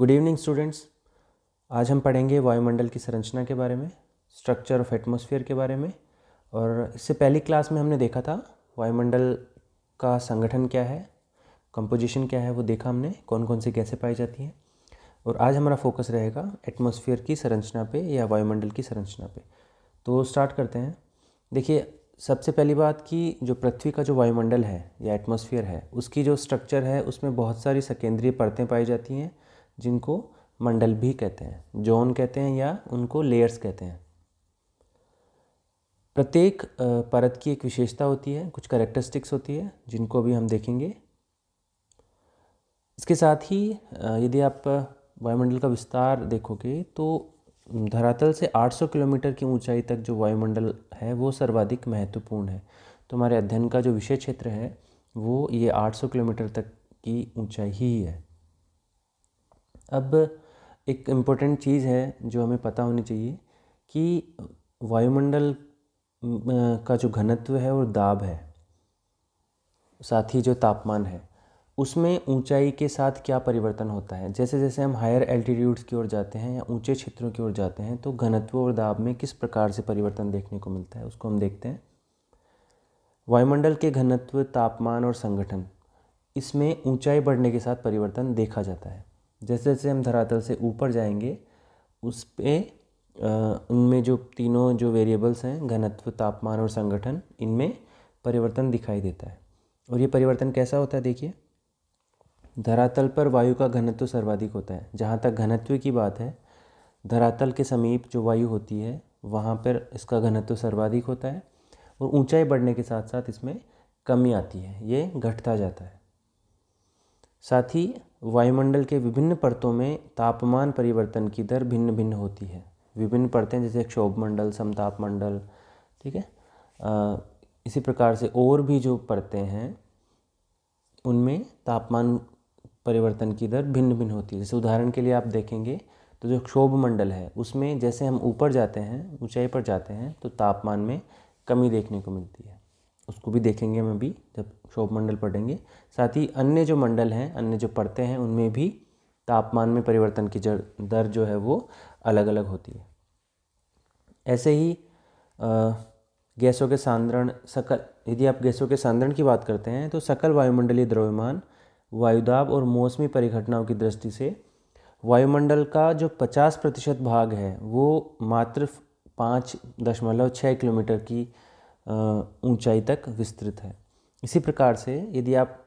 good evening students आज हम पढ़ेंगे वायुमंडल की संरचना के बारे में स्ट्रक्चर ऑफ एटमॉस्फेयर के बारे में और इससे पहली क्लास में हमने देखा था वायुमंडल का संगठन क्या है कंपोजिशन क्या है वो देखा हमने कौन कौन सी गैसें पाई जाती हैं और आज हमारा फोकस रहेगा एटमॉस्फेयर की संरचना पे या वायुमंडल की संरचना पे तो स्टार्ट करते हैं देखिए सबसे पहली बात कि जो पृथ्वी का जो वायुमंडल है या एटमॉस्फेयर है उसकी जो स्ट्रक्चर है उसमें बहुत सारी सकेंद्रीय परतें पाई जाती हैं जिनको मंडल भी कहते हैं जोन कहते हैं या उनको लेयर्स कहते हैं प्रत्येक परत की एक विशेषता होती है कुछ करेक्टरिस्टिक्स होती है जिनको भी हम देखेंगे इसके साथ ही यदि आप वायुमंडल का विस्तार देखोगे तो धरातल से 800 किलोमीटर की ऊंचाई तक जो वायुमंडल है वो सर्वाधिक महत्वपूर्ण है तो हमारे अध्ययन का जो विषय क्षेत्र है वो ये 800 किलोमीटर तक की ऊंचाई ही है अब एक इम्पोर्टेंट चीज़ है जो हमें पता होनी चाहिए कि वायुमंडल का जो घनत्व है और दाब है साथ ही जो तापमान है उसमें ऊंचाई के साथ क्या परिवर्तन होता है जैसे जैसे हम हायर एल्टीट्यूड्स की ओर जाते हैं या ऊंचे क्षेत्रों की ओर जाते हैं तो घनत्व और दाब में किस प्रकार से परिवर्तन देखने को मिलता है उसको हम देखते हैं वायुमंडल के घनत्व तापमान और संगठन इसमें ऊंचाई बढ़ने के साथ परिवर्तन देखा जाता है जैसे जैसे हम धरातल से ऊपर जाएंगे उस पर उनमें जो तीनों जो वेरिएबल्स हैं घनत्व तापमान और संगठन इनमें परिवर्तन दिखाई देता है और ये परिवर्तन कैसा होता है देखिए धरातल पर वायु का घनत्व सर्वाधिक होता है जहाँ तक घनत्व की बात है धरातल के समीप जो वायु होती है वहाँ पर इसका घनत्व सर्वाधिक होता है और ऊंचाई बढ़ने के साथ साथ इसमें कमी आती है ये घटता जाता है साथ ही वायुमंडल के विभिन्न परतों में तापमान परिवर्तन की दर भिन्न भिन्न होती है विभिन्न परतें जैसे क्षोभ मंडल समताप मंडल ठीक है इसी प्रकार से और भी जो परतें हैं उनमें तापमान परिवर्तन की दर भिन्न भिन्न होती है जैसे उदाहरण के लिए आप देखेंगे तो जो क्षोभ मंडल है उसमें जैसे हम ऊपर जाते हैं ऊंचाई पर जाते हैं तो तापमान में कमी देखने को मिलती है उसको भी देखेंगे हम अभी जब शोभ मंडल पढ़ेंगे साथ ही अन्य जो मंडल हैं अन्य जो पढ़ते हैं उनमें भी तापमान में परिवर्तन की दर जो है वो अलग अलग होती है ऐसे ही गैसों के सांद्रण सकल यदि आप गैसों के सांद्रण की बात करते हैं तो सकल वायुमंडलीय द्रव्यमान वायुदाब और मौसमी परिघटनाओं की दृष्टि से वायुमंडल का जो 50 प्रतिशत भाग है वो मात्र पाँच दशमलव छः किलोमीटर की ऊंचाई तक विस्तृत है इसी प्रकार से यदि आप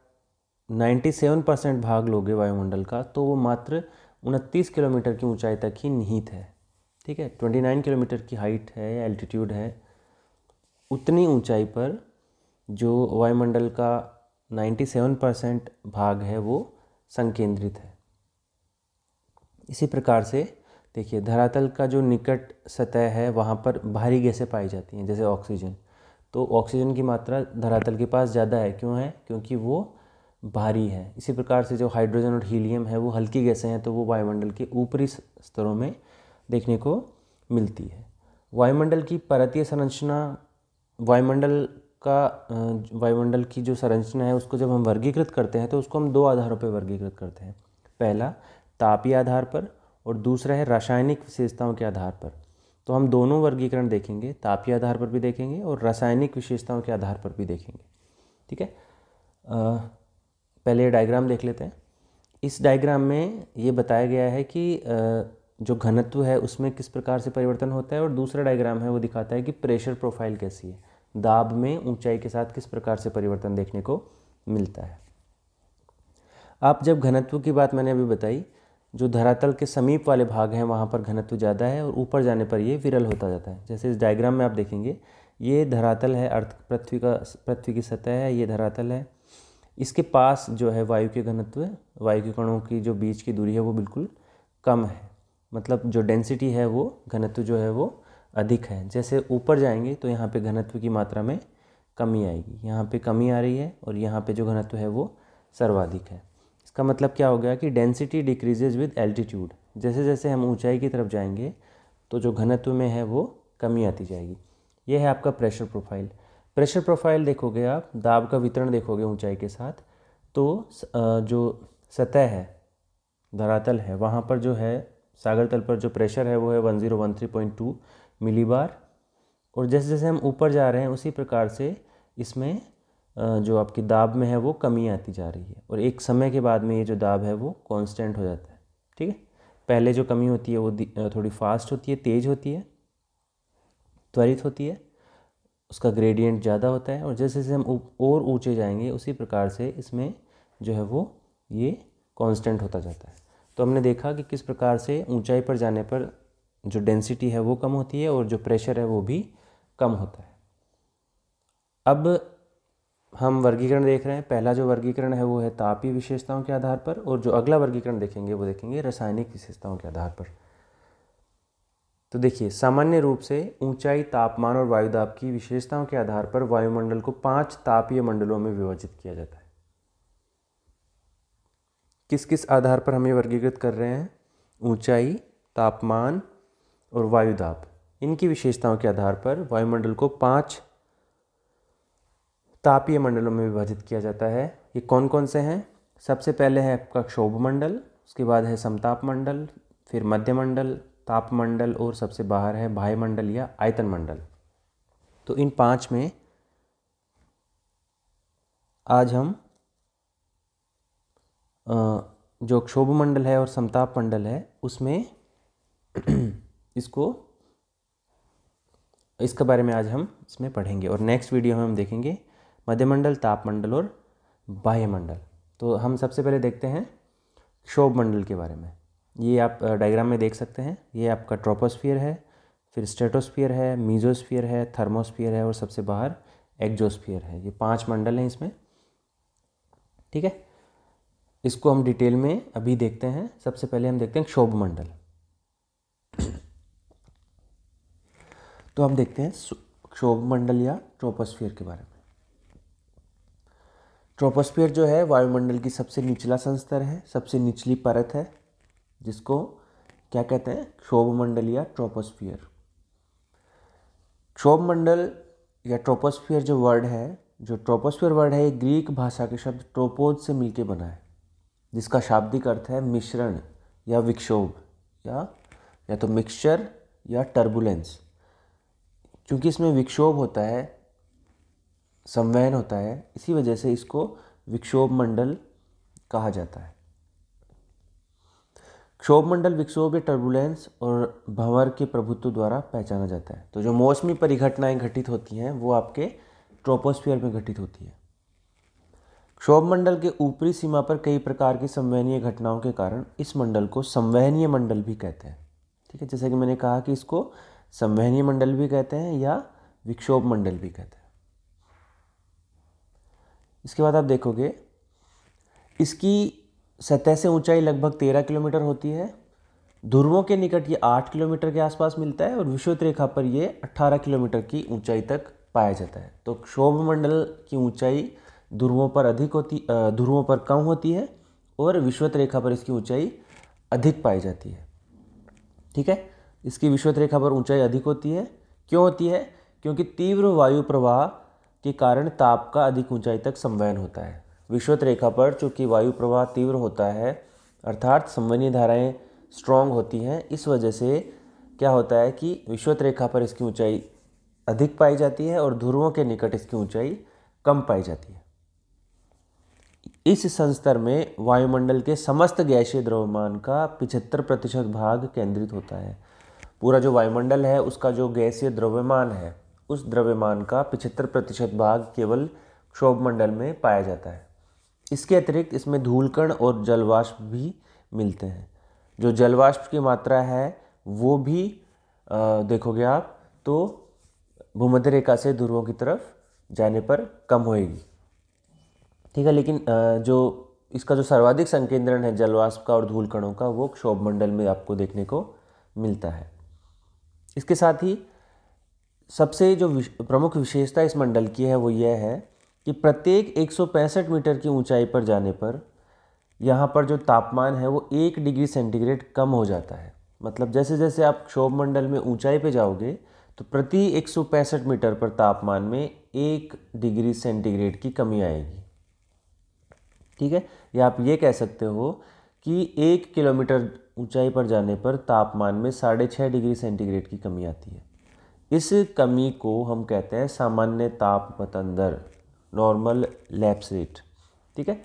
97 परसेंट भाग लोगे वायुमंडल का तो वो मात्र उनतीस किलोमीटर की ऊंचाई तक ही निहित है ठीक है 29 किलोमीटर की हाइट है या एल्टीट्यूड है उतनी ऊंचाई पर जो वायुमंडल का 97 परसेंट भाग है वो संकेंद्रित है इसी प्रकार से देखिए धरातल का जो निकट सतह है वहाँ पर भारी गैसें पाई जाती हैं जैसे ऑक्सीजन तो ऑक्सीजन की मात्रा धरातल के पास ज़्यादा है क्यों है क्योंकि वो भारी है इसी प्रकार से जो हाइड्रोजन और हीलियम है वो हल्की गैसें हैं तो वो वायुमंडल के ऊपरी स्तरों में देखने को मिलती है वायुमंडल की परतीय संरचना वायुमंडल का वायुमंडल की जो संरचना है उसको जब हम वर्गीकृत करते हैं तो उसको हम दो आधारों पर वर्गीकृत करते हैं पहला तापीय आधार पर और दूसरा है रासायनिक विशेषताओं के आधार पर तो हम दोनों वर्गीकरण देखेंगे तापीय आधार पर भी देखेंगे और रासायनिक विशेषताओं के आधार पर भी देखेंगे ठीक है पहले डायग्राम देख लेते हैं इस डायग्राम में ये बताया गया है कि जो घनत्व है उसमें किस प्रकार से परिवर्तन होता है और दूसरा डायग्राम है वो दिखाता है कि प्रेशर प्रोफाइल कैसी है दाब में ऊंचाई के साथ किस प्रकार से परिवर्तन देखने को मिलता है आप जब घनत्व की बात मैंने अभी बताई जो धरातल के समीप वाले भाग हैं वहाँ पर घनत्व ज़्यादा है और ऊपर जाने पर ये विरल होता जाता है जैसे इस डायग्राम में आप देखेंगे ये धरातल है अर्थ पृथ्वी का पृथ्वी की सतह है ये धरातल है इसके पास जो है वायु के घनत्व वायु के कणों की जो बीच की दूरी है वो बिल्कुल कम है मतलब जो डेंसिटी है वो घनत्व जो है वो अधिक है जैसे ऊपर जाएंगे तो यहाँ पे घनत्व की मात्रा में कमी आएगी यहाँ पे कमी आ रही है और यहाँ पे जो घनत्व है वो सर्वाधिक है का मतलब क्या हो गया कि डेंसिटी डिक्रीजेज विद एल्टीट्यूड जैसे जैसे हम ऊंचाई की तरफ जाएंगे तो जो घनत्व में है वो कमी आती जाएगी ये है आपका प्रेशर प्रोफाइल प्रेशर प्रोफाइल देखोगे आप दाब का वितरण देखोगे ऊंचाई के साथ तो जो सतह है धरातल है वहाँ पर जो है सागर तल पर जो प्रेशर है वो है one one zero three point two millibar और जैसे जैसे हम ऊपर जा रहे हैं उसी प्रकार से इसमें जो आपकी दाब में है वो कमी आती जा रही है और एक समय के बाद में ये जो दाब है वो कांस्टेंट हो जाता है ठीक है पहले जो कमी होती है वो थोड़ी फास्ट होती है तेज़ होती है त्वरित होती है उसका ग्रेडियंट ज़्यादा होता है और जैसे जैसे हम और ऊँचे जाएंगे उसी प्रकार से इसमें जो है वो ये कांस्टेंट होता जाता है तो हमने देखा कि किस प्रकार से ऊंचाई पर जाने पर जो डेंसिटी है वो कम होती है और जो प्रेशर है वो भी कम होता है अब हम वर्गीकरण देख रहे हैं पहला जो वर्गीकरण है वो है तापीय विशेषताओं के आधार पर और जो अगला वर्गीकरण देखेंगे वो देखेंगे रासायनिक विशेषताओं के आधार पर तो देखिए सामान्य रूप से ऊंचाई तापमान और वायुदाब की विशेषताओं के आधार पर वायुमंडल को पांच तापीय मंडलों में विभाजित किया जाता है किस किस आधार पर हम ये वर्गीकृत कर रहे हैं ऊंचाई तापमान और वायुदाब इनकी विशेषताओं के आधार पर वायुमंडल को पांच तापीय मंडलों में विभाजित किया जाता है ये कौन कौन से हैं सबसे पहले है आपका क्षोभ मंडल उसके बाद है समताप मंडल फिर मध्य मंडल ताप मंडल और सबसे बाहर है भाई मंडल या आयतन मंडल तो इन पांच में आज हम जो क्षोभ मंडल है और समताप मंडल है उसमें इसको इसके बारे में आज हम इसमें पढ़ेंगे और नेक्स्ट वीडियो में हम देखेंगे मध्यमंडल तापमंडल और बाह्यमंडल तो हम सबसे पहले देखते हैं क्षोभ मंडल के बारे में ये आप डायग्राम में देख सकते हैं ये आपका ट्रोपोस्फियर है फिर स्टेटोस्फियर है मीजोस्फियर है थर्मोस्फियर है और सबसे बाहर एक्जोस्फियर है ये पांच मंडल हैं इसमें ठीक है इसको हम डिटेल में अभी देखते हैं सबसे पहले हम देखते हैं क्षोभ मंडल तो हम देखते हैं क्षोभ मंडल या ट्रोपोस्फियर के बारे में ट्रोपोस्फियर जो है वायुमंडल की सबसे निचला संस्तर है सबसे निचली परत है जिसको क्या कहते हैं क्षोभमंडल या ट्रोपोस्फियर क्षोभमंडल या ट्रोपोस्फियर जो वर्ड है जो ट्रोपोस्फियर वर्ड है ये ग्रीक भाषा के शब्द ट्रोपोज से मिलके बना है जिसका शाब्दिक अर्थ है मिश्रण या विक्षोभ या या तो मिक्सचर या टर्बुलेंस क्योंकि इसमें विक्षोभ होता है संवहन होता है इसी वजह से इसको विक्षोभ मंडल कहा जाता है क्षोभ मंडल विक्षोभ या टर्बुलेंस और भंवर के प्रभुत्व द्वारा पहचाना जाता है तो जो मौसमी परिघटनाएं घटित होती हैं वो आपके ट्रोपोस्फियर में घटित होती है क्षोभ मंडल के ऊपरी सीमा पर कई प्रकार की संवहनीय घटनाओं के कारण इस मंडल को संवहनीय मंडल भी कहते हैं ठीक है जैसे कि मैंने कहा कि इसको संवहनीय मंडल भी कहते हैं या विक्षोभ मंडल भी कहते हैं इसके बाद आप देखोगे इसकी सतह से ऊंचाई लगभग तेरह किलोमीटर होती है ध्रुवों के निकट ये आठ किलोमीटर के आसपास मिलता है और विश्वत रेखा पर ये अट्ठारह किलोमीटर की ऊंचाई तक पाया जाता है तो क्षोभमंडल की ऊंचाई ध्रुवों पर अधिक होती ध्रुवों पर कम होती है और विश्वत रेखा पर इसकी ऊंचाई अधिक पाई जाती है ठीक है इसकी विश्वत रेखा पर ऊंचाई अधिक होती है क्यों होती है क्योंकि तीव्र वायु प्रवाह के कारण ताप का अधिक ऊंचाई तक संवहन होता है विश्वत रेखा पर चूँकि वायु प्रवाह तीव्र होता है अर्थात संवनीय धाराएं स्ट्रॉन्ग होती हैं इस वजह से क्या होता है कि विश्वत रेखा पर इसकी ऊंचाई अधिक पाई जाती है और ध्रुवों के निकट इसकी ऊंचाई कम पाई जाती है इस संस्तर में वायुमंडल के समस्त गैसीय द्रव्यमान का पिछहत्तर प्रतिशत भाग केंद्रित होता है पूरा जो वायुमंडल है उसका जो गैसीय द्रव्यमान है उस द्रव्यमान का पिछहत्तर प्रतिशत भाग केवल मंडल में पाया जाता है इसके अतिरिक्त इसमें धूलकण और जलवाष्प भी मिलते हैं जो जलवाष्प की मात्रा है वो भी आ, देखोगे आप तो भूमध्य रेखा से ध्रुवों की तरफ जाने पर कम होएगी ठीक है लेकिन आ, जो इसका जो सर्वाधिक संकेंद्रण है जलवाष्प का और धूलकणों का वो क्षोभ मंडल में आपको देखने को मिलता है इसके साथ ही सबसे जो विश, प्रमुख विशेषता इस मंडल की है वो यह है कि प्रत्येक 165 मीटर की ऊंचाई पर जाने पर यहाँ पर जो तापमान है वो एक डिग्री सेंटीग्रेड कम हो जाता है मतलब जैसे जैसे आप क्षोभ मंडल में ऊंचाई पे जाओगे तो प्रति 165 मीटर पर तापमान में एक डिग्री सेंटीग्रेड की कमी आएगी ठीक है या आप ये कह सकते हो कि एक किलोमीटर ऊंचाई पर जाने पर तापमान में साढ़े छः डिग्री सेंटीग्रेड की कमी आती है इस कमी को हम कहते हैं सामान्य तापमत अंदर नॉर्मल लैप्स रेट ठीक है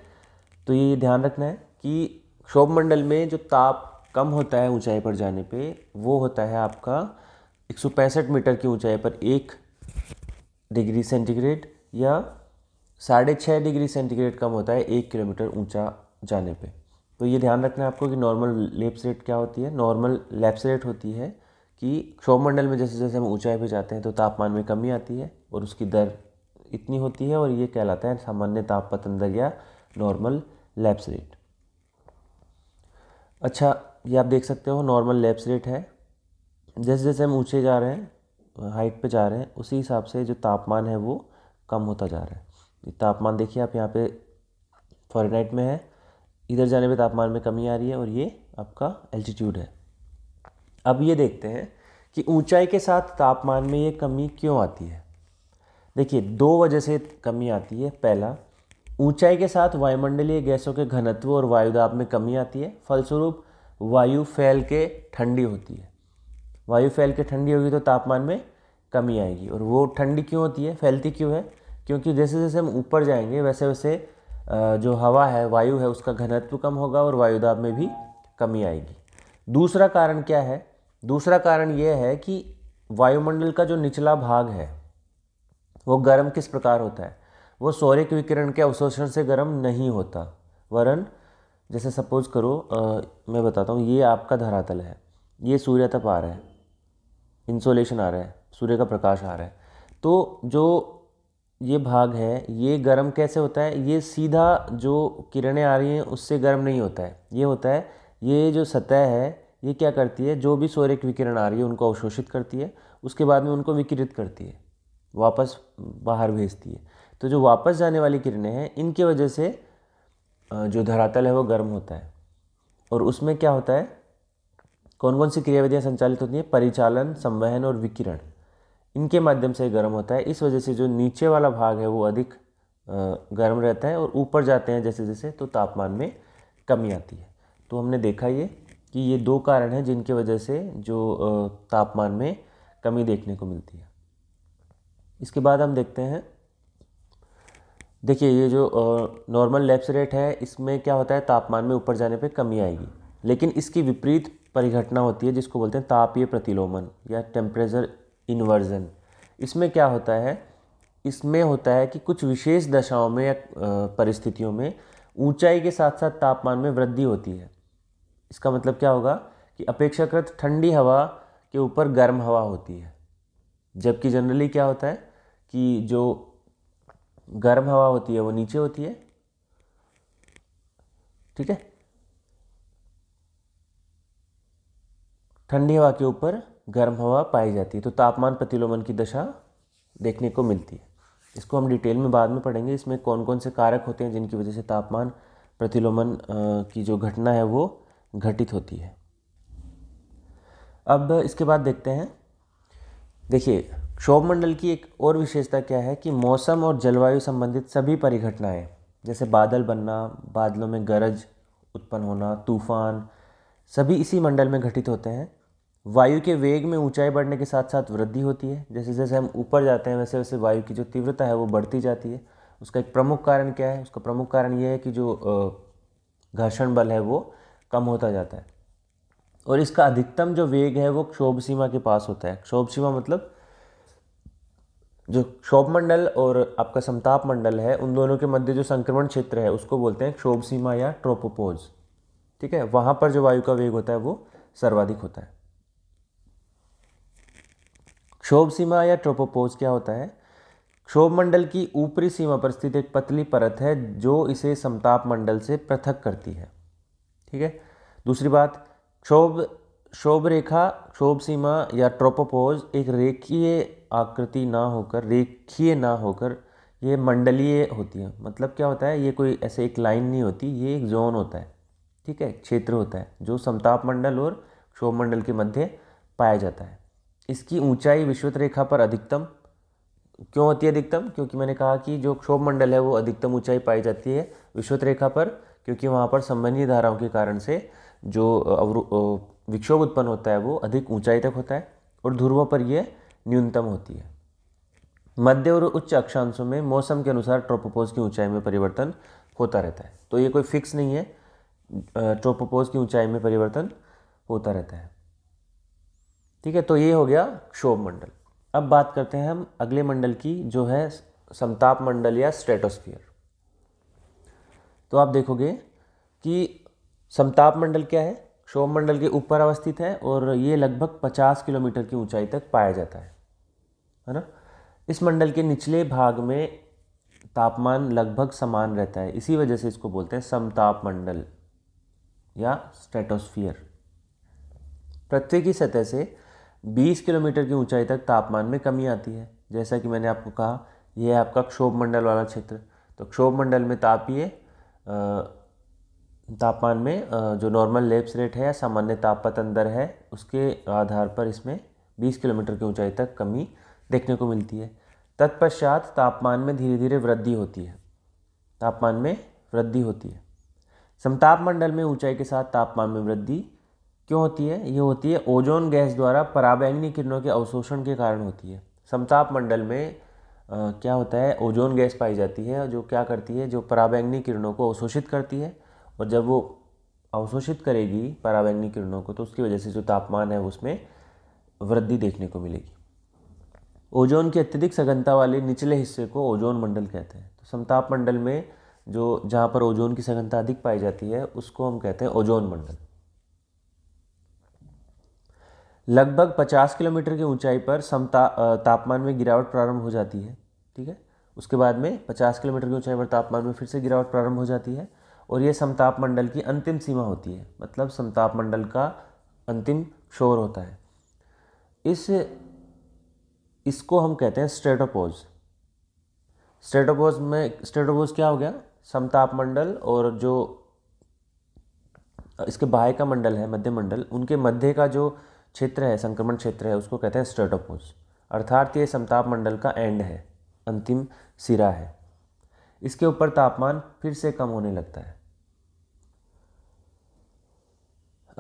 तो ये ध्यान रखना है कि क्षोभ मंडल में जो ताप कम होता है ऊंचाई पर जाने पे वो होता है आपका एक मीटर की ऊंचाई पर एक डिग्री सेंटीग्रेड या साढ़े छः डिग्री सेंटीग्रेड कम होता है एक किलोमीटर ऊंचा जाने पे तो ये ध्यान रखना है आपको कि नॉर्मल लेप्स रेट क्या होती है नॉर्मल लैप्स रेट होती है कि क्षोभमंडल में जैसे जैसे हम ऊंचाई पर जाते हैं तो तापमान में कमी आती है और उसकी दर इतनी होती है और ये कहलाता है सामान्य तापपतन दर या नॉर्मल लैप्स रेट अच्छा ये आप देख सकते हो नॉर्मल लैप्स रेट है जैसे जैसे हम ऊँचे जा रहे हैं हाइट पे जा रहे हैं उसी हिसाब से जो तापमान है वो कम होता जा रहा है तापमान देखिए आप यहाँ पे फॉरनाइट में है इधर जाने पे तापमान में कमी आ रही है और ये आपका एल्टीट्यूड है अब ये देखते हैं कि ऊंचाई के साथ तापमान में ये कमी क्यों आती है देखिए दो वजह से कमी आती है पहला ऊंचाई के साथ वायुमंडलीय गैसों के घनत्व और वायुदाब में कमी आती है फलस्वरूप वायु फैल के ठंडी होती है वायु फैल के ठंडी होगी तो तापमान में कमी आएगी और वो ठंडी क्यों होती है फैलती क्यों है क्योंकि जैसे जैसे हम ऊपर जाएंगे वैसे वैसे जो हवा है वायु है उसका घनत्व कम होगा और वायुदाब में भी कमी आएगी दूसरा कारण क्या है दूसरा कारण यह है कि वायुमंडल का जो निचला भाग है वो गर्म किस प्रकार होता है वो के विकिरण के अवशोषण से गर्म नहीं होता वरन जैसे सपोज करो आ, मैं बताता हूँ ये आपका धरातल है ये सूर्य तप आ रहा है इंसोलेशन आ रहा है सूर्य का प्रकाश आ रहा है तो जो ये भाग है ये गर्म कैसे होता है ये सीधा जो किरणें आ रही हैं उससे गर्म नहीं होता है ये होता है ये जो सतह है ये क्या करती है जो भी सौर्य विकिरण आ रही है उनको अवशोषित करती है उसके बाद में उनको विकिरित करती है वापस बाहर भेजती है तो जो वापस जाने वाली किरणें हैं इनकी वजह से जो धरातल है वो गर्म होता है और उसमें क्या होता है कौन कौन सी क्रियाविधियाँ संचालित होती हैं परिचालन संवहन और विकिरण इनके माध्यम से गर्म होता है इस वजह से जो नीचे वाला भाग है वो अधिक गर्म रहता है और ऊपर जाते हैं जैसे जैसे तो तापमान में कमी आती है तो हमने देखा ये कि ये दो कारण हैं जिनकी वजह से जो तापमान में कमी देखने को मिलती है इसके बाद हम देखते हैं देखिए ये जो नॉर्मल लैप्स रेट है इसमें क्या होता है तापमान में ऊपर जाने पे कमी आएगी लेकिन इसकी विपरीत परिघटना होती है जिसको बोलते हैं तापीय प्रतिलोमन या टेम्परेचर इन्वर्जन इसमें क्या होता है इसमें होता है कि कुछ विशेष दशाओं में या परिस्थितियों में ऊंचाई के साथ साथ तापमान में वृद्धि होती है इसका मतलब क्या होगा कि अपेक्षाकृत ठंडी हवा के ऊपर गर्म हवा होती है जबकि जनरली क्या होता है कि जो गर्म हवा होती है वो नीचे होती है ठीक है ठंडी हवा के ऊपर गर्म हवा पाई जाती है तो तापमान प्रतिलोमन की दशा देखने को मिलती है इसको हम डिटेल में बाद में पढ़ेंगे इसमें कौन कौन से कारक होते हैं जिनकी वजह से तापमान प्रतिलोमन की जो घटना है वो घटित होती है अब इसके बाद देखते हैं देखिए क्षोभ मंडल की एक और विशेषता क्या है कि मौसम और जलवायु संबंधित सभी परिघटनाएं जैसे बादल बनना बादलों में गरज उत्पन्न होना तूफान सभी इसी मंडल में घटित होते हैं वायु के वेग में ऊंचाई बढ़ने के साथ साथ वृद्धि होती है जैसे जैसे हम ऊपर जाते हैं वैसे वैसे वायु की जो तीव्रता है वो बढ़ती जाती है उसका एक प्रमुख कारण क्या है उसका प्रमुख कारण ये है कि जो घर्षण बल है वो कम होता जाता है और इसका अधिकतम जो वेग है वो क्षोभ सीमा के पास होता है क्षोभ सीमा मतलब जो क्षोभ मंडल और आपका समताप मंडल है उन दोनों के मध्य जो संक्रमण क्षेत्र है उसको बोलते हैं क्षोभ सीमा या ट्रोपोपोज ठीक है वहां पर जो वायु का वेग होता है वो सर्वाधिक होता है क्षोभ सीमा या ट्रोपोपोज क्या होता है क्षोभ मंडल की ऊपरी सीमा पर स्थित एक पतली परत है जो इसे समताप मंडल से पृथक करती है ठीक है दूसरी बात क्षोभ क्षोभ रेखा क्षोभ सीमा या ट्रोपोपोज एक रेखीय आकृति ना होकर रेखीय ना होकर ये मंडलीय होती है मतलब क्या होता है ये कोई ऐसे एक लाइन नहीं होती ये एक जोन होता है ठीक है क्षेत्र होता है जो समताप मंडल और क्षोभ मंडल के मध्य पाया जाता है इसकी ऊंचाई विश्वत रेखा पर अधिकतम क्यों होती है अधिकतम क्योंकि मैंने कहा कि जो क्षोभ मंडल है वो अधिकतम ऊंचाई पाई जाती है विश्वत रेखा पर क्योंकि वहाँ पर संबंधी धाराओं के कारण से जो विक्षोभ उत्पन्न होता है वो अधिक ऊंचाई तक होता है और ध्रुवों पर यह न्यूनतम होती है मध्य और उच्च अक्षांशों में मौसम के अनुसार ट्रोपोपोज की ऊंचाई में परिवर्तन होता रहता है तो ये कोई फिक्स नहीं है ट्रोपोपोज की ऊंचाई में परिवर्तन होता रहता है ठीक है तो ये हो गया क्षोभ मंडल अब बात करते हैं हम अगले मंडल की जो है समताप मंडल या स्ट्रेटोस्फियर तो आप देखोगे कि समताप मंडल क्या है क्षोभ मंडल के ऊपर अवस्थित है और ये लगभग 50 किलोमीटर की ऊंचाई तक पाया जाता है है ना इस मंडल के निचले भाग में तापमान लगभग समान रहता है इसी वजह से इसको बोलते हैं समताप मंडल या स्ट्रेटोस्फियर पृथ्वी की सतह से 20 किलोमीटर की ऊंचाई तक तापमान में कमी आती है जैसा कि मैंने आपको कहा यह है आपका क्षोभ मंडल वाला क्षेत्र तो क्षोभ मंडल में तापीय तापमान में जो नॉर्मल लेप्स रेट है या सामान्य तापत अंदर है उसके आधार पर इसमें 20 किलोमीटर की ऊंचाई तक कमी देखने को मिलती है तत्पश्चात तापमान में धीरे धीरे वृद्धि होती है तापमान में वृद्धि होती है समताप मंडल में ऊंचाई के साथ तापमान में वृद्धि क्यों होती है ये होती है ओजोन गैस द्वारा पराबैंगनी किरणों के अवशोषण के कारण होती है समताप मंडल में क्या होता है ओजोन गैस पाई जाती है जो क्या करती है जो पराबैंगनी किरणों को अवशोषित करती है और जब वो अवशोषित करेगी पराबैंगनी किरणों को तो उसकी वजह से जो तापमान है उसमें वृद्धि देखने को मिलेगी ओजोन की अत्यधिक सघनता वाले निचले हिस्से को ओजोन मंडल कहते हैं तो समताप मंडल में जो जहाँ पर ओजोन की सघनता अधिक पाई जाती है उसको हम कहते हैं ओजोन मंडल लगभग 50 किलोमीटर की ऊंचाई पर समता तापमान में गिरावट प्रारंभ हो जाती है ठीक है उसके बाद में 50 किलोमीटर की ऊंचाई पर तापमान में फिर से गिरावट प्रारंभ हो जाती है और ये समताप मंडल की अंतिम सीमा होती है मतलब समताप मंडल का अंतिम शोर होता है इस इसको हम कहते हैं स्ट्रेटोपोज स्ट्रेटोपोज में स्ट्रेटोपोज क्या हो गया समताप मंडल और जो इसके बाह्य का मंडल है मध्य मंडल उनके मध्य का जो क्षेत्र है संक्रमण क्षेत्र है उसको कहते हैं स्ट्रेटोपोज अर्थात ये समताप मंडल का एंड है अंतिम सिरा है इसके ऊपर तापमान फिर से कम होने लगता है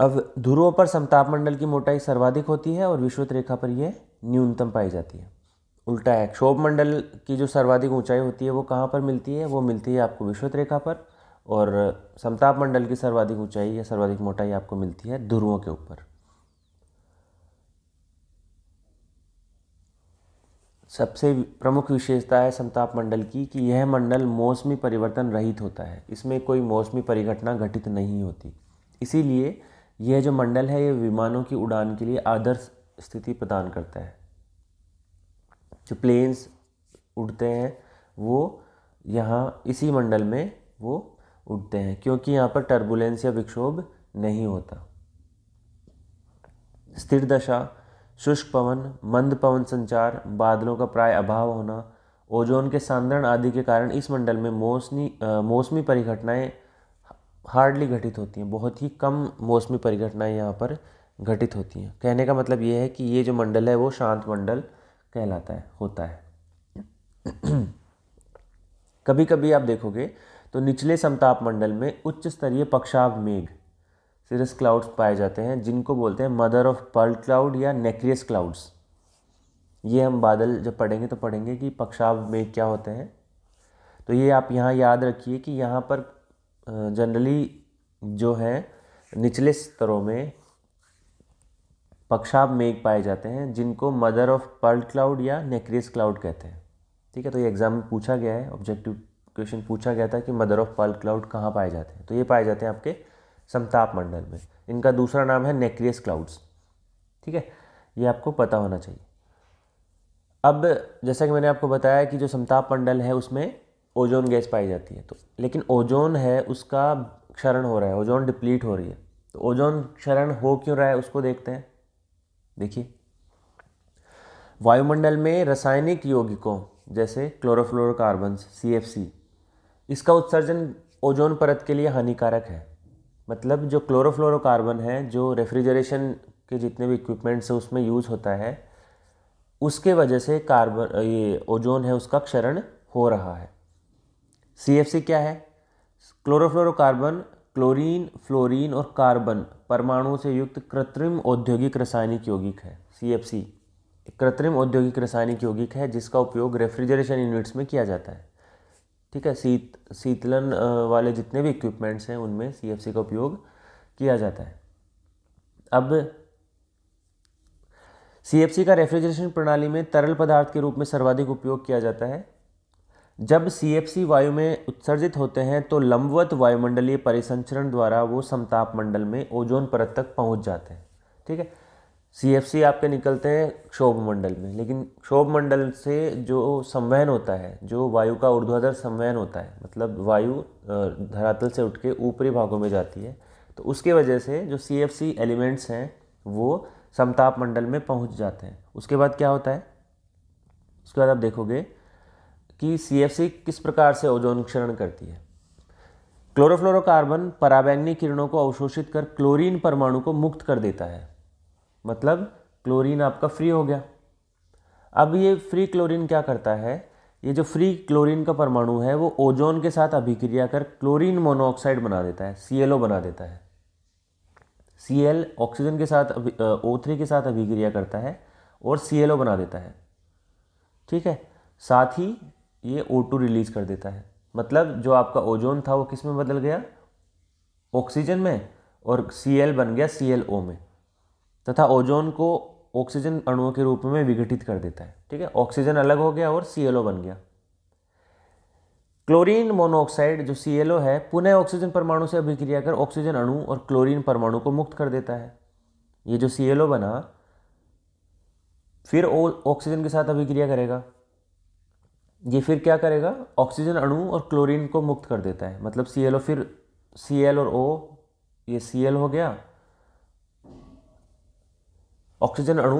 अब ध्रुवों पर समताप मंडल की मोटाई सर्वाधिक होती है और विश्वत रेखा पर यह न्यूनतम पाई जाती है उल्टा है क्षोभ मंडल की जो सर्वाधिक ऊंचाई होती है वो कहाँ पर मिलती है वो मिलती है आपको विश्वत रेखा पर और समताप मंडल की सर्वाधिक ऊंचाई या सर्वाधिक मोटाई आपको मिलती है ध्रुवों के ऊपर सबसे प्रमुख विशेषता है समताप मंडल की कि यह मंडल मौसमी परिवर्तन रहित होता है इसमें कोई मौसमी परिघटना घटित नहीं होती इसीलिए यह जो मंडल है यह विमानों की उड़ान के लिए आदर्श स्थिति प्रदान करता है जो प्लेन्स उड़ते हैं वो यहाँ इसी मंडल में वो उड़ते हैं क्योंकि यहाँ पर टर्बुलेंस या विक्षोभ नहीं होता स्थिर दशा शुष्क पवन मंद पवन संचार बादलों का प्राय अभाव होना ओजोन के सांद्रण आदि के कारण इस मंडल में मौसमी मौसमी परिघटनाएँ हार्डली घटित होती हैं बहुत ही कम मौसमी परिघटनाएँ यहाँ पर घटित होती हैं कहने का मतलब ये है कि ये जो मंडल है वो शांत मंडल कहलाता है होता है कभी कभी आप देखोगे तो निचले समताप मंडल में उच्च स्तरीय पक्षाभ मेघ सीरस क्लाउड्स पाए जाते हैं जिनको बोलते हैं मदर ऑफ पर्ल क्लाउड या नेक्रियस क्लाउड्स ये हम बादल जब पढ़ेंगे तो पढ़ेंगे कि पक्षाव में क्या होते हैं तो ये आप यहाँ याद रखिए कि यहाँ पर जनरली जो है निचले स्तरों में पक्षाब मेघ पाए जाते हैं जिनको मदर ऑफ पर्ल क्लाउड या नेक्रियस क्लाउड कहते हैं ठीक है तो ये एग्जाम में पूछा गया है ऑब्जेक्टिव क्वेश्चन पूछा गया था कि मदर ऑफ पर्ल क्लाउड कहाँ पाए जाते हैं तो ये पाए जाते हैं आपके समताप मंडल में इनका दूसरा नाम है नेक्रियस क्लाउड्स ठीक है ये आपको पता होना चाहिए अब जैसा कि मैंने आपको बताया कि जो समताप मंडल है उसमें ओजोन गैस पाई जाती है तो लेकिन ओजोन है उसका क्षरण हो रहा है ओजोन डिप्लीट हो रही है तो ओजोन क्षरण हो क्यों रहा है उसको देखते हैं देखिए वायुमंडल में रासायनिक यौगिकों जैसे क्लोरोफ्लोरोकार्बन्स सी इसका उत्सर्जन ओजोन परत के लिए हानिकारक है मतलब जो क्लोरोफ्लोरोकार्बन है जो रेफ्रिजरेशन के जितने भी इक्विपमेंट्स हैं उसमें यूज़ होता है उसके वजह से कार्बन ये ओजोन है उसका क्षरण हो रहा है सी क्या है क्लोरोफ्लोरोकार्बन क्लोरीन फ्लोरीन और कार्बन परमाणुओं से युक्त कृत्रिम औद्योगिक रासायनिक यौगिक है सी कृत्रिम औद्योगिक रासायनिक यौगिक है जिसका उपयोग रेफ्रिजरेशन यूनिट्स में किया जाता है ठीक है शीत शीतलन वाले जितने भी इक्विपमेंट्स हैं उनमें सी का उपयोग किया जाता है अब सी का रेफ्रिजरेशन प्रणाली में तरल पदार्थ के रूप में सर्वाधिक उपयोग किया जाता है जब सी वायु में उत्सर्जित होते हैं तो लंबवत वायुमंडलीय परिसंचरण द्वारा वो समताप मंडल में ओजोन परत तक पहुंच जाते हैं ठीक है सी आपके निकलते हैं क्षोभ मंडल में लेकिन क्षोभ मंडल से जो संवहन होता है जो वायु का ऊर्ध्वाधर संवहन होता है मतलब वायु धरातल से उठ के ऊपरी भागों में जाती है तो उसके वजह से जो सी एलिमेंट्स हैं वो समताप मंडल में पहुंच जाते हैं उसके बाद क्या होता है उसके बाद आप देखोगे कि सी किस प्रकार से ओजोन क्षरण करती है क्लोरोफ्लोरोकार्बन पराबैंगनी किरणों को अवशोषित कर क्लोरीन परमाणु को मुक्त कर देता है मतलब क्लोरीन आपका फ्री हो गया अब ये फ्री क्लोरीन क्या करता है ये जो फ्री क्लोरीन का परमाणु है वो ओजोन के साथ अभिक्रिया कर क्लोरीन मोनोऑक्साइड बना देता है सी बना देता है सी ऑक्सीजन के साथ ओ के साथ अभिक्रिया करता है और सी बना देता है ठीक है साथ ही ये ओ रिलीज कर देता है मतलब जो आपका ओजोन था वो किस में बदल गया ऑक्सीजन में और सी बन गया सी में तथा ओजोन को ऑक्सीजन अणुओं के रूप में विघटित कर देता है ठीक है ऑक्सीजन अलग हो गया और सी बन गया क्लोरीन मोनोऑक्साइड जो सी है पुनः ऑक्सीजन परमाणु से अभिक्रिया कर ऑक्सीजन अणु और क्लोरीन परमाणु को मुक्त कर देता है ये जो सी बना फिर ऑक्सीजन के साथ अभिक्रिया करेगा ये फिर क्या करेगा ऑक्सीजन अणु और क्लोरीन को मुक्त कर देता है मतलब सी फिर सी और ओ ये सी हो गया ऑक्सीजन अणु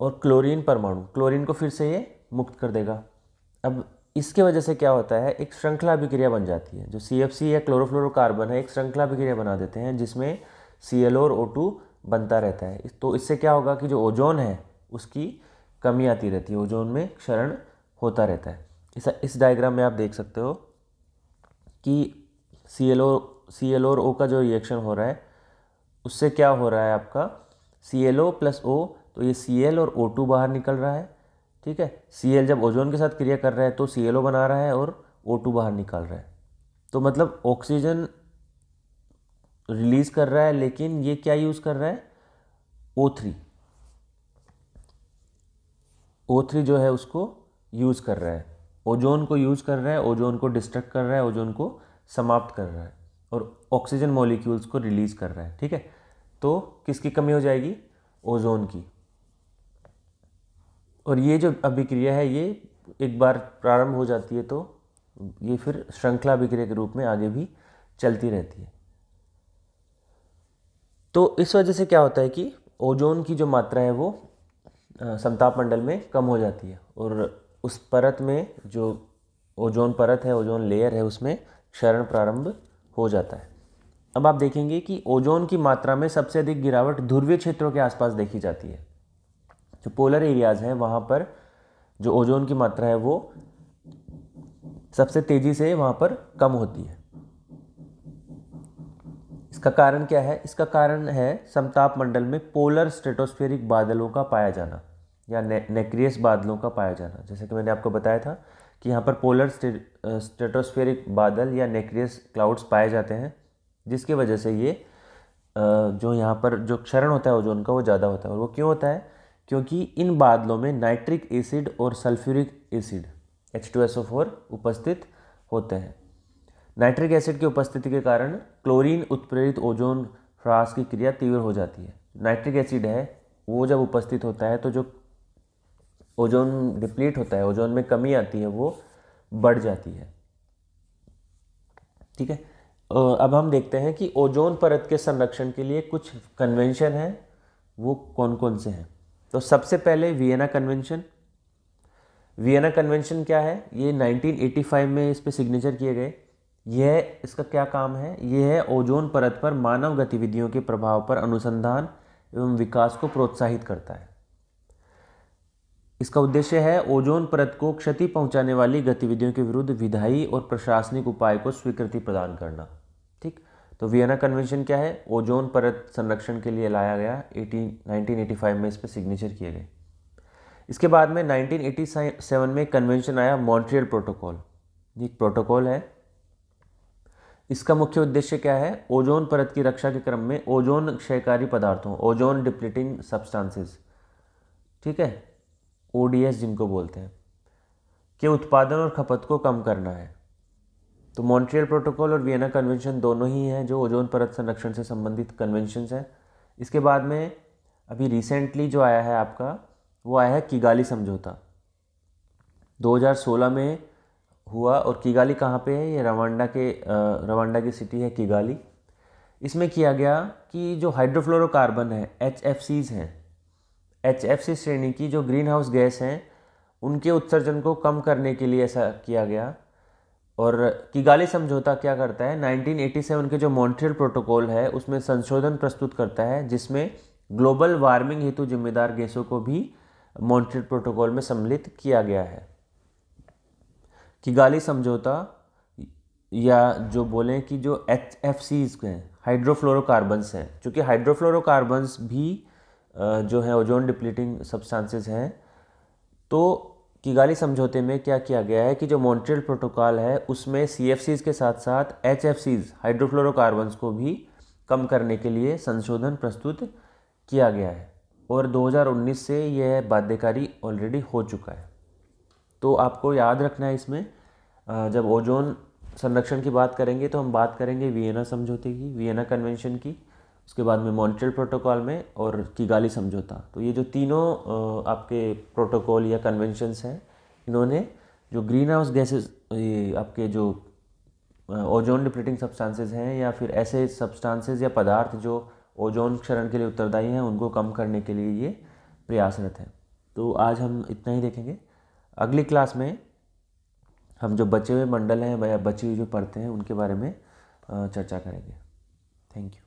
और क्लोरीन परमाणु क्लोरीन को फिर से ये मुक्त कर देगा अब इसके वजह से क्या होता है एक श्रृंखला अभिक्रिया बन जाती है जो सी एफ सी या क्लोरोफ्लोरोकार्बन है एक श्रृंखला अभिक्रिया बना देते हैं जिसमें सी एल और ओ टू बनता रहता है तो इससे क्या होगा कि जो ओजोन है उसकी कमी आती रहती है ओजोन में क्षरण होता रहता है इस इस डायग्राम में आप देख सकते हो कि C L O C L और ओ का जो रिएक्शन हो रहा है उससे क्या हो रहा है आपका C L O plus O तो ये सी एल और ओ टू बाहर निकल रहा है ठीक है सी एल जब ओजोन के साथ क्रिया कर रहा है तो सी एल ओ बना रहा है और ओ टू बाहर निकाल रहा है तो मतलब ऑक्सीजन रिलीज़ कर रहा है लेकिन ये क्या यूज़ कर रहा है ओ थ्री ओ थ्री जो है उसको यूज़ कर रहा है ओजोन को यूज़ कर रहा है ओजोन को डिस्ट्रक्ट कर रहा है ओजोन को समाप्त कर रहा है और ऑक्सीजन मॉलिक्यूल्स को रिलीज़ कर रहा है ठीक है तो किसकी कमी हो जाएगी ओजोन की और ये जो अभिक्रिया है ये एक बार प्रारंभ हो जाती है तो ये फिर श्रृंखला अभिक्रिया के रूप में आगे भी चलती रहती है तो इस वजह से क्या होता है कि ओजोन की जो मात्रा है वो संताप मंडल में कम हो जाती है और उस परत में जो ओजोन परत है ओजोन लेयर है उसमें क्षरण प्रारंभ हो जाता है अब आप देखेंगे कि ओजोन की मात्रा में सबसे अधिक गिरावट ध्रुवीय क्षेत्रों के आसपास देखी जाती है जो पोलर एरियाज हैं वहाँ पर जो ओजोन की मात्रा है वो सबसे तेज़ी से वहाँ पर कम होती है इसका कारण क्या है इसका कारण है समताप मंडल में पोलर स्टेटोस्फेरिक बादलों का पाया जाना या ने, नेक्रियस बादलों का पाया जाना जैसे कि मैंने आपको बताया था कि यहाँ पर पोलर स्टेटोस्फेरिक बादल या नेक्रियस क्लाउड्स पाए जाते हैं जिसकी वजह से ये जो यहाँ पर जो क्षरण होता है ओजोन का वो ज़्यादा होता है और वो क्यों होता है क्योंकि इन बादलों में नाइट्रिक एसिड और sulphuric acid H two S O four उपस्थित होते हैं नाइट्रिक एसिड की उपस्थिति के कारण क्लोरीन उत्प्रेरित ओजोन फ्रास की क्रिया तीव्र हो जाती है नाइट्रिक एसिड है वो जब उपस्थित होता है तो जो ओजोन डिप्लीट होता है ओजोन में कमी आती है वो बढ़ जाती है ठीक है अब हम देखते हैं कि ओजोन परत के संरक्षण के लिए कुछ कन्वेंशन हैं वो कौन कौन से हैं तो सबसे पहले वियना कन्वेंशन वियना कन्वेंशन क्या है ये 1985 में इस पर सिग्नेचर किए गए यह इसका क्या काम है यह है ओजोन परत पर मानव गतिविधियों के प्रभाव पर अनुसंधान एवं विकास को प्रोत्साहित करता है इसका उद्देश्य है ओजोन परत को क्षति पहुंचाने वाली गतिविधियों के विरुद्ध विधायी और प्रशासनिक उपाय को स्वीकृति प्रदान करना तो वियना कन्वेंशन क्या है ओजोन परत संरक्षण के लिए लाया गया एटीन नाइनटीन में इस पर सिग्नेचर किए गए इसके बाद में 1987 में कन्वेंशन आया मॉन्ट्रियल प्रोटोकॉल ये एक प्रोटोकॉल है इसका मुख्य उद्देश्य क्या है ओजोन परत की रक्षा के क्रम में ओजोन क्षयकारी पदार्थों ओजोन डिप्लीटिंग सब्सटेंसेस ठीक है ओ जिनको बोलते हैं के उत्पादन और खपत को कम करना है तो मॉन्ट्रियल प्रोटोकॉल और वियना कन्वेंशन दोनों ही हैं जो ओजोन परत संरक्षण से संबंधित कन्वेंशन हैं इसके बाद में अभी रिसेंटली जो आया है आपका वो आया है किगाली समझौता 2016 में हुआ और किगाली कहाँ पे है ये रवांडा के रवांडा की सिटी है किगाली इसमें किया गया कि जो हाइड्रोफ्लोरोकार्बन है एच एफ सीज हैं एच एफ सी श्रेणी की जो ग्रीन हाउस गैस हैं उनके उत्सर्जन को कम करने के लिए ऐसा किया गया और किगाली समझौता क्या करता है 1987 के जो मॉन्ट्रियल प्रोटोकॉल है उसमें संशोधन प्रस्तुत करता है जिसमें ग्लोबल वार्मिंग हेतु जिम्मेदार गैसों को भी मॉन्ट्रियल प्रोटोकॉल में सम्मिलित किया गया है किगाली समझौता या जो बोलें कि जो एच एफ सीज हैं हाइड्रोफ्लोरोकार्बन्स हैं चूँकि हाइड्रोफ्लोरोकार्बन्स भी जो है ओजोन डिप्लीटिंग सब्सटेंसेस हैं तो किगाली समझौते में क्या किया गया है कि जो मॉन्ट्रियल प्रोटोकॉल है उसमें सी के साथ साथ एच हाइड्रोफ्लोरोकार्बन्स को भी कम करने के लिए संशोधन प्रस्तुत किया गया है और 2019 से यह बाध्यकारी ऑलरेडी हो चुका है तो आपको याद रखना है इसमें जब ओजोन संरक्षण की बात करेंगे तो हम बात करेंगे वियना समझौते की वियना कन्वेंशन की उसके बाद में मॉन्ट्रियल प्रोटोकॉल में और किगाली समझौता तो ये जो तीनों आपके प्रोटोकॉल या कन्वेंशंस हैं इन्होंने जो ग्रीन हाउस गैसेज आपके जो ओजोन डिप्रेटिंग सब्सटेंसेस हैं या फिर ऐसे सब्सटेंसेस या पदार्थ जो ओजोन क्षरण के लिए उत्तरदायी हैं उनको कम करने के लिए ये प्रयासरत हैं तो आज हम इतना ही देखेंगे अगली क्लास में हम जो बचे हुए मंडल हैं या बची हुई जो पढ़ते हैं उनके बारे में चर्चा करेंगे थैंक यू